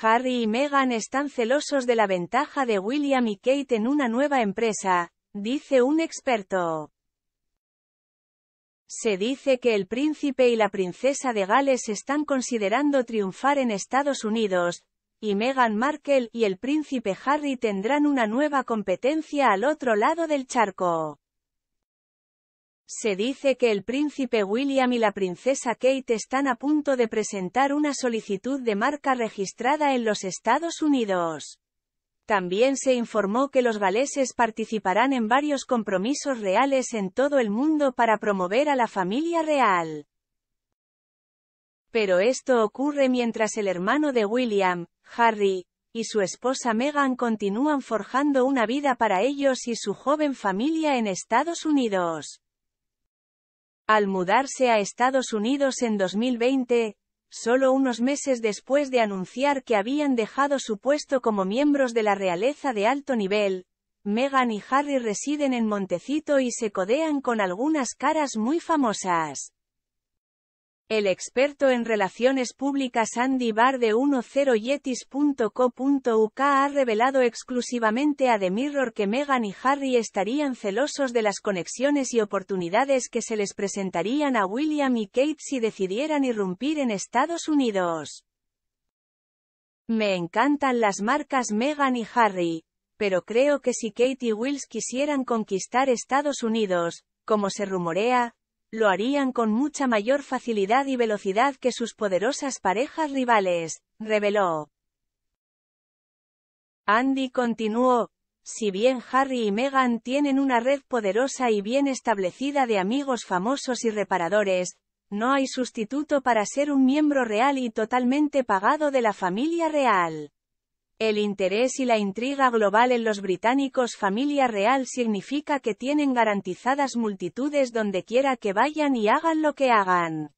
Harry y Meghan están celosos de la ventaja de William y Kate en una nueva empresa, dice un experto. Se dice que el príncipe y la princesa de Gales están considerando triunfar en Estados Unidos, y Meghan Markle y el príncipe Harry tendrán una nueva competencia al otro lado del charco. Se dice que el príncipe William y la princesa Kate están a punto de presentar una solicitud de marca registrada en los Estados Unidos. También se informó que los galeses participarán en varios compromisos reales en todo el mundo para promover a la familia real. Pero esto ocurre mientras el hermano de William, Harry, y su esposa Meghan continúan forjando una vida para ellos y su joven familia en Estados Unidos. Al mudarse a Estados Unidos en 2020, solo unos meses después de anunciar que habían dejado su puesto como miembros de la realeza de alto nivel, Meghan y Harry residen en Montecito y se codean con algunas caras muy famosas. El experto en relaciones públicas Andy Bar de 10yetis.co.uk ha revelado exclusivamente a The Mirror que Meghan y Harry estarían celosos de las conexiones y oportunidades que se les presentarían a William y Kate si decidieran irrumpir en Estados Unidos. Me encantan las marcas Meghan y Harry, pero creo que si Kate y Wills quisieran conquistar Estados Unidos, como se rumorea, lo harían con mucha mayor facilidad y velocidad que sus poderosas parejas rivales, reveló. Andy continuó, si bien Harry y Meghan tienen una red poderosa y bien establecida de amigos famosos y reparadores, no hay sustituto para ser un miembro real y totalmente pagado de la familia real. El interés y la intriga global en los británicos familia real significa que tienen garantizadas multitudes donde quiera que vayan y hagan lo que hagan.